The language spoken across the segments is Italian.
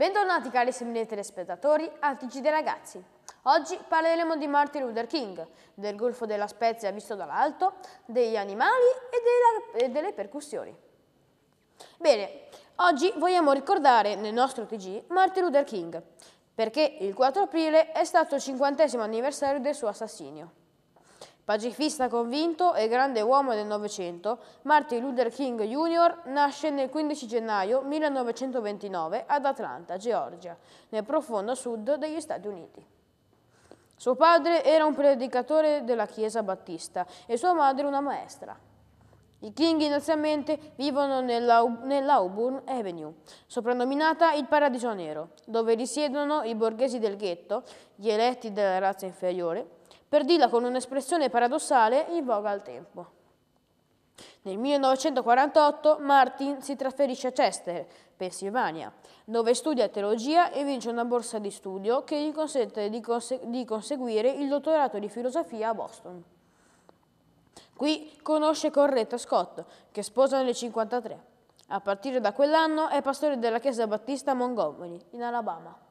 Bentornati cari simili telespettatori a TG dei Ragazzi. Oggi parleremo di Martin Luther King, del Golfo della Spezia visto dall'alto, degli animali e, della, e delle percussioni. Bene, oggi vogliamo ricordare nel nostro TG Martin Luther King, perché il 4 aprile è stato il 50 anniversario del suo assassinio. Pacifista convinto e grande uomo del Novecento, Martin Luther King Jr. nasce nel 15 gennaio 1929 ad Atlanta, Georgia, nel profondo sud degli Stati Uniti. Suo padre era un predicatore della Chiesa Battista e sua madre una maestra. I King inizialmente vivono nell'Auburn Avenue, soprannominata il Paradiso Nero, dove risiedono i borghesi del ghetto, gli eletti della razza inferiore, per dirla con un'espressione paradossale, in voga al tempo. Nel 1948 Martin si trasferisce a Chester, Pennsylvania, dove studia teologia e vince una borsa di studio che gli consente di, conse di conseguire il dottorato di filosofia a Boston. Qui conosce Corretta Scott, che sposa nel 1953. A partire da quell'anno è pastore della chiesa battista a Montgomery, in Alabama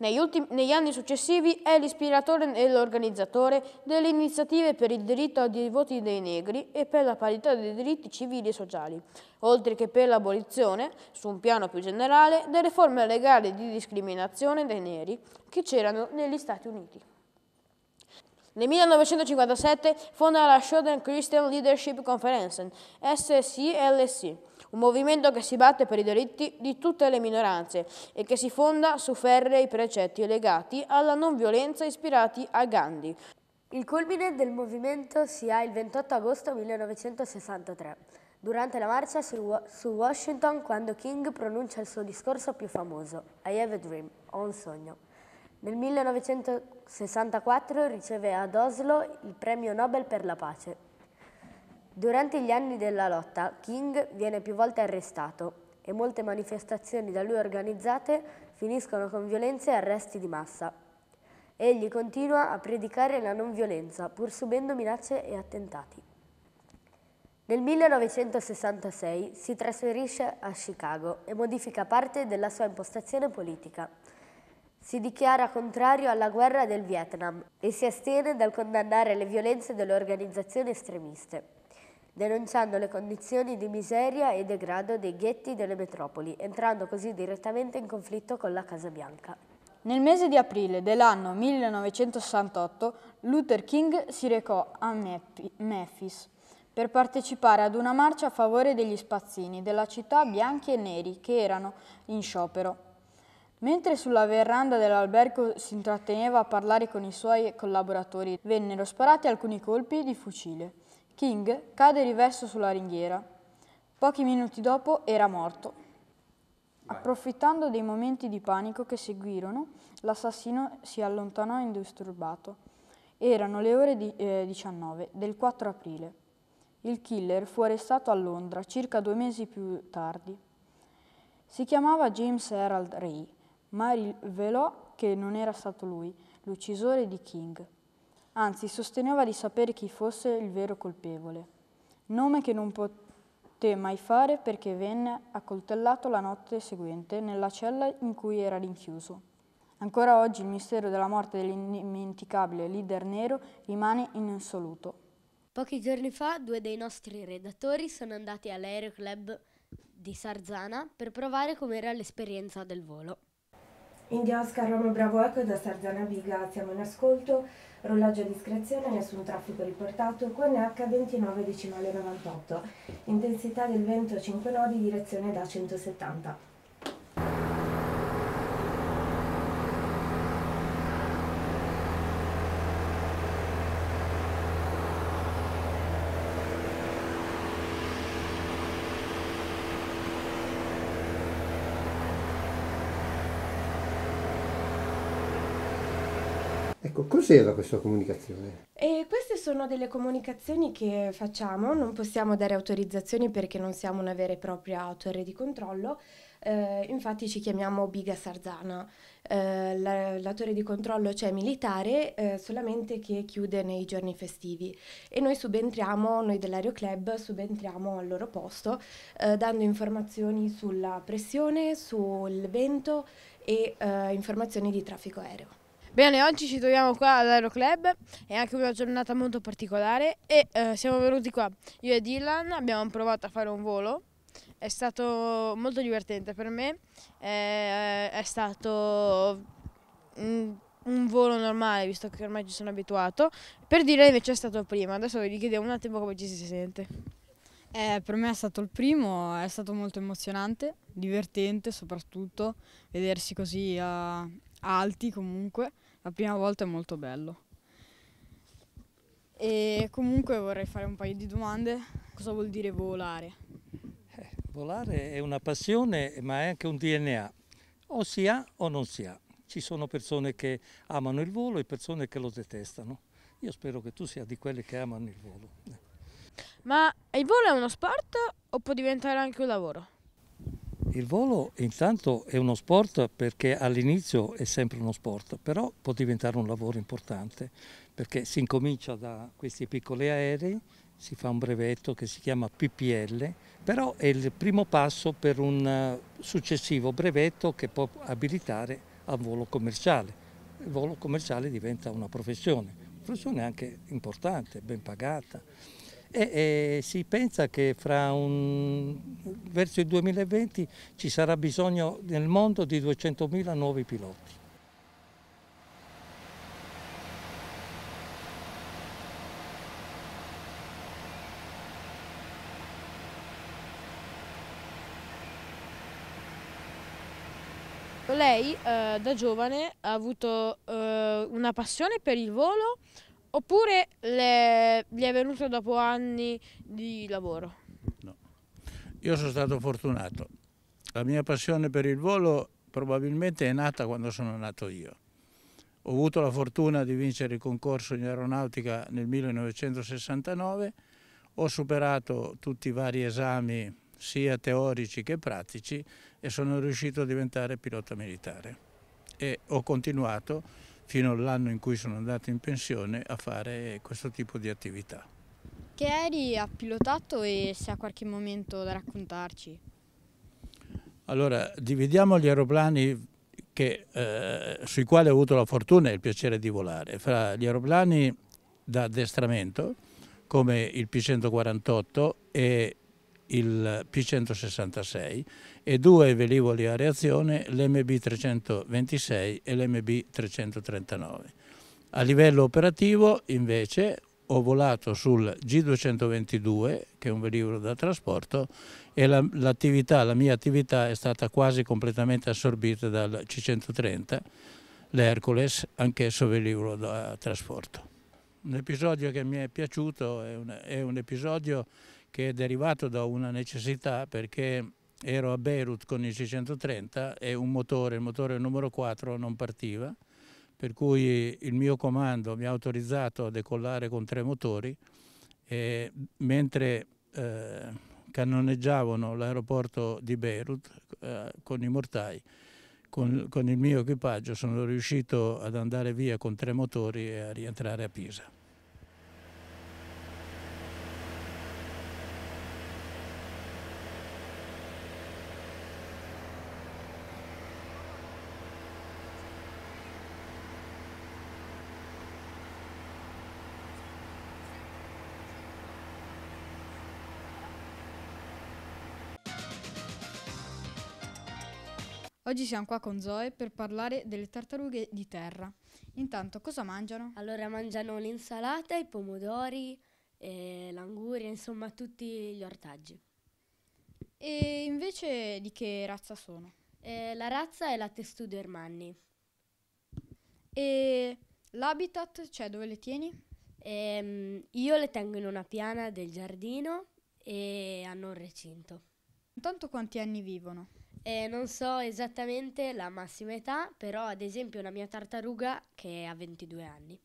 negli anni successivi è l'ispiratore e l'organizzatore delle iniziative per il diritto ai voti dei negri e per la parità dei diritti civili e sociali, oltre che per l'abolizione, su un piano più generale, delle forme legali di discriminazione dei neri che c'erano negli Stati Uniti. Nel 1957 fonda la Southern Christian Leadership Conference, SCLC, un movimento che si batte per i diritti di tutte le minoranze e che si fonda su ferrei precetti legati alla non violenza ispirati a Gandhi. Il culmine del movimento si ha il 28 agosto 1963, durante la marcia su Washington quando King pronuncia il suo discorso più famoso, I have a dream, ho un sogno. Nel 1964 riceve ad Oslo il premio Nobel per la pace. Durante gli anni della lotta, King viene più volte arrestato e molte manifestazioni da lui organizzate finiscono con violenze e arresti di massa. Egli continua a predicare la non violenza, pur subendo minacce e attentati. Nel 1966 si trasferisce a Chicago e modifica parte della sua impostazione politica si dichiara contrario alla guerra del Vietnam e si astiene dal condannare le violenze delle organizzazioni estremiste, denunciando le condizioni di miseria e degrado dei ghetti delle metropoli, entrando così direttamente in conflitto con la Casa Bianca. Nel mese di aprile dell'anno 1968 Luther King si recò a Memphis per partecipare ad una marcia a favore degli spazzini della città bianchi e neri che erano in sciopero. Mentre sulla veranda dell'albergo si intratteneva a parlare con i suoi collaboratori, vennero sparati alcuni colpi di fucile. King cade riverso sulla ringhiera. Pochi minuti dopo era morto. Approfittando dei momenti di panico che seguirono, l'assassino si allontanò indisturbato. Erano le ore di, eh, 19 del 4 aprile. Il killer fu arrestato a Londra circa due mesi più tardi. Si chiamava James Harold Ray ma rivelò che non era stato lui, l'uccisore di King. Anzi, sosteneva di sapere chi fosse il vero colpevole. Nome che non poté mai fare perché venne accoltellato la notte seguente nella cella in cui era rinchiuso. Ancora oggi il mistero della morte dell'indimenticabile leader nero rimane in assoluto. Pochi giorni fa due dei nostri redattori sono andati all'aeroclub di Sarzana per provare com'era l'esperienza del volo. India Oscar Roma Bravo Eco da Sarzana Viga, siamo in ascolto, rollaggio a discrezione, nessun traffico riportato, QNH 29 decimale 98, intensità del vento 5 nodi, direzione da 170. Ecco, cos'era questa comunicazione? E queste sono delle comunicazioni che facciamo, non possiamo dare autorizzazioni perché non siamo una vera e propria torre di controllo, eh, infatti ci chiamiamo Biga Sarzana. Eh, la, la, torre di controllo c'è militare eh, solamente che chiude nei giorni festivi e noi subentriamo, noi dell'Aeroclub subentriamo al loro posto eh, dando informazioni sulla pressione, sul vento e eh, informazioni di traffico aereo. Bene, oggi ci troviamo qua all'Aeroclub, è anche una giornata molto particolare e eh, siamo venuti qua, io e Dylan abbiamo provato a fare un volo, è stato molto divertente per me, eh, eh è stato un, mm, un, volo normale visto che ormai ci sono abituato, per dire invece è stato prima, adesso vi chiediamo un attimo come ci si sente. Eh, per me è stato il primo, è stato molto emozionante, divertente soprattutto, vedersi così uh, alti comunque, la prima volta è molto bello. E comunque vorrei fare un paio di domande, cosa vuol dire volare? Eh, volare è una passione ma è anche un DNA, o si ha o non si ha. Ci sono persone che amano il volo e persone che lo detestano. Io spero che tu sia di quelle che amano il volo. Ma il volo è uno sport o può diventare anche un lavoro? Il volo intanto è uno sport perché all'inizio è sempre uno sport, però può diventare un lavoro importante perché si incomincia da questi piccoli aerei, si fa un brevetto che si chiama PPL, però è il primo passo per un eh, successivo brevetto che può abilitare a volo commerciale. Il volo commerciale diventa una professione, una professione anche importante, ben pagata e, e, si pensa che fra un, verso il 2020 ci sarà bisogno nel mondo di 200.000 nuovi piloti. Lei eh, da giovane ha avuto eh, una passione per il volo, Oppure le, gli è venuto dopo anni di lavoro? No. Io sono stato fortunato. La mia passione per il volo probabilmente è nata quando sono nato io. Ho avuto la fortuna di vincere il concorso in aeronautica nel 1969, ho superato tutti i vari esami sia teorici che pratici e sono riuscito a diventare pilota militare e ho continuato fino all'anno in cui sono andato in pensione a fare questo tipo di attività. Che aerei ha pilotato e se ha qualche momento da raccontarci? Allora, dividiamo gli aeroplani che, eh, sui quali ho avuto la fortuna e il piacere di volare, fra gli aeroplani da addestramento come il P-148 e il P166 e due velivoli a reazione l'MB326 e l'MB339. A livello operativo invece ho volato sul G222 che è un velivolo da trasporto e la, la mia attività è stata quasi completamente assorbita dal C130, l'Hercules, anch'esso velivolo da trasporto. Un episodio che mi è piaciuto è un, è un episodio che è derivato da una necessità perché ero a Beirut con il 630 e un motore, il motore numero 4 non partiva, per cui il mio comando mi ha autorizzato a decollare con tre motori e mentre eh, cannoneggiavano l'aeroporto di Beirut eh, con i mortai, con, con il mio equipaggio sono riuscito ad andare via con tre motori e a rientrare a Pisa. Oggi siamo qua con Zoe per parlare delle tartarughe di terra. Intanto cosa mangiano? Allora mangiano l'insalata, i pomodori, eh, l'anguria, insomma tutti gli ortaggi. E invece di che razza sono? Eh, la razza è la Testudo Ermanni. E l'habitat, cioè dove le tieni? Ehm, io le tengo in una piana del giardino e hanno un recinto. Intanto quanti anni vivono? Eh, non so esattamente la massima età, però ad esempio la mia tartaruga che ha 22 anni.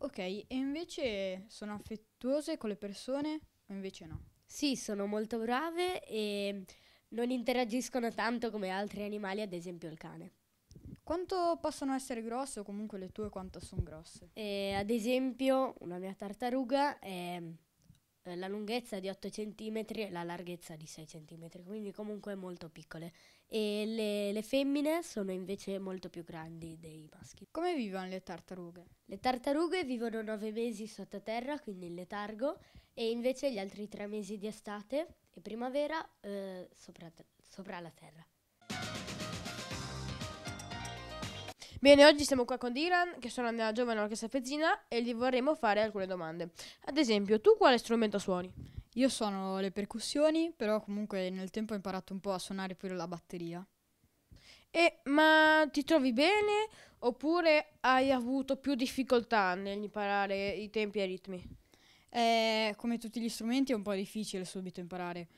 Ok, e invece sono affettuose con le persone o invece no? Sì, sono molto brave e non interagiscono tanto come altri animali, ad esempio il cane. Quanto possono essere grosse o comunque le tue quanto sono grosse? Eh, ad esempio una mia tartaruga è eh, la lunghezza di 8 cm e la larghezza di 6 cm, quindi comunque molto piccole. E le, le femmine sono invece molto più grandi dei maschi. Come vivono le tartarughe? Le tartarughe vivono 9 mesi sottoterra, quindi in letargo, e invece gli altri 3 mesi di estate e primavera eh, sopra, sopra la terra. Bene, oggi siamo qua con Dylan, che suona nella giovane orchestra Pezzina, e gli vorremmo fare alcune domande. Ad esempio, tu quale strumento suoni? Io suono le percussioni, però comunque nel tempo ho imparato un po' a suonare pure la batteria. E, ma ti trovi bene oppure hai avuto più difficoltà nell'imparare i tempi e i ritmi? Eh, come tutti gli strumenti è un po' difficile subito imparare,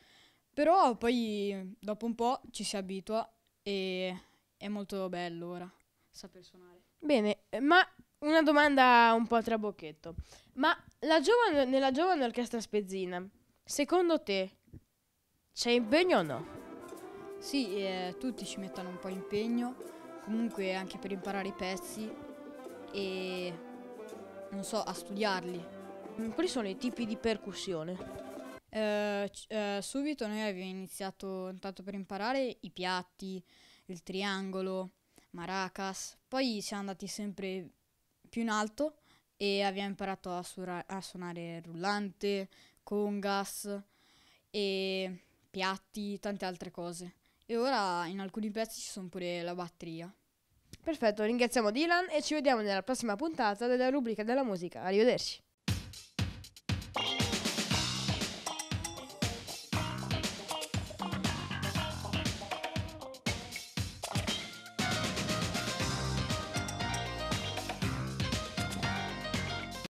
però poi dopo un po' ci si abitua e è molto bello ora saper suonare. Bene, eh, ma una domanda un po' a trabocchetto. Ma giovane, nella giovane orchestra spezzina, secondo te c'è impegno o no? Sì, eh, tutti ci mettono un po' impegno, comunque anche per imparare i pezzi e non so, a studiarli. Mm, quali sono i tipi di percussione? Eh, eh, subito noi abbiamo iniziato intanto per imparare i piatti, il triangolo, Maracas. Poi siamo andati sempre più in alto e abbiamo imparato a, suora- a suonare rullante, congas e piatti, tante altre cose. E ora in alcuni pezzi ci sono pure la batteria. Perfetto, ringraziamo Dylan e ci vediamo nella prossima puntata della rubrica della musica. Arrivederci.